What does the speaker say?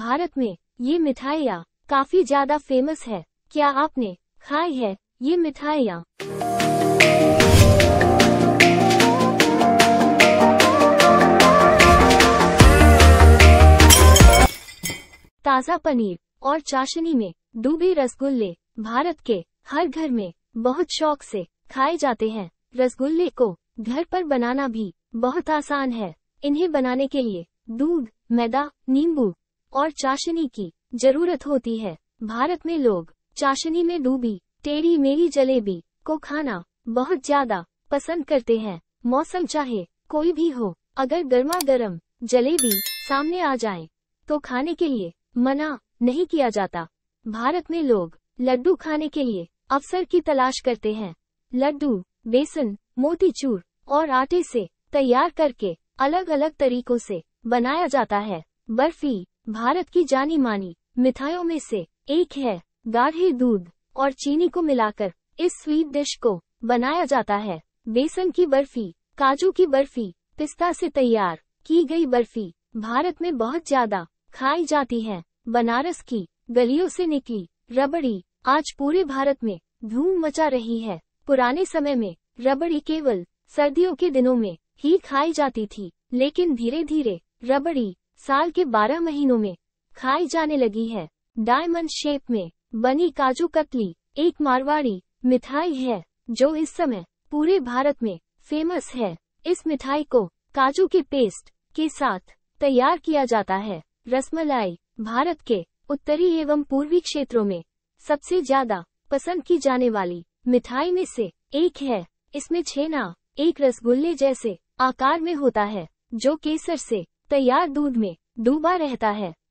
भारत में ये मिठाइयाँ काफी ज्यादा फेमस है क्या आपने खाई है ये मिठाइयाँ ताज़ा पनीर और चाशनी में डूबे रसगुल्ले भारत के हर घर में बहुत शौक से खाए जाते हैं रसगुल्ले को घर पर बनाना भी बहुत आसान है इन्हें बनाने के लिए दूध मैदा नींबू और चाशनी की जरूरत होती है भारत में लोग चाशनी में डूबी टेढ़ी मेरी जलेबी को खाना बहुत ज्यादा पसंद करते हैं मौसम चाहे कोई भी हो अगर गर्मा गर्म जलेबी सामने आ जाए तो खाने के लिए मना नहीं किया जाता भारत में लोग लड्डू खाने के लिए अवसर की तलाश करते हैं लड्डू बेसन मोतीचूर और आटे से तैयार करके अलग अलग तरीकों से बनाया जाता है बर्फी भारत की जानी मानी मिठाइयों में से एक है गाढ़े दूध और चीनी को मिलाकर इस स्वीट डिश को बनाया जाता है बेसन की बर्फी काजू की बर्फी पिस्ता से तैयार की गई बर्फी भारत में बहुत ज्यादा खाई जाती है बनारस की गलियों से निकली रबड़ी आज पूरे भारत में धूम मचा रही है पुराने समय में रबड़ी केवल सर्दियों के दिनों में ही खाई जाती थी लेकिन धीरे धीरे रबड़ी साल के 12 महीनों में खाई जाने लगी है डायमंड शेप में बनी काजू कतली एक मारवाड़ी मिठाई है जो इस समय पूरे भारत में फेमस है इस मिठाई को काजू के पेस्ट के साथ तैयार किया जाता है रसमलाई भारत के उत्तरी एवं पूर्वी क्षेत्रों में सबसे ज्यादा पसंद की जाने वाली मिठाई में से एक है इसमें छेना एक रसगुल्ले जैसे आकार में होता है जो केसर से तैयार दूध में डूबा रहता है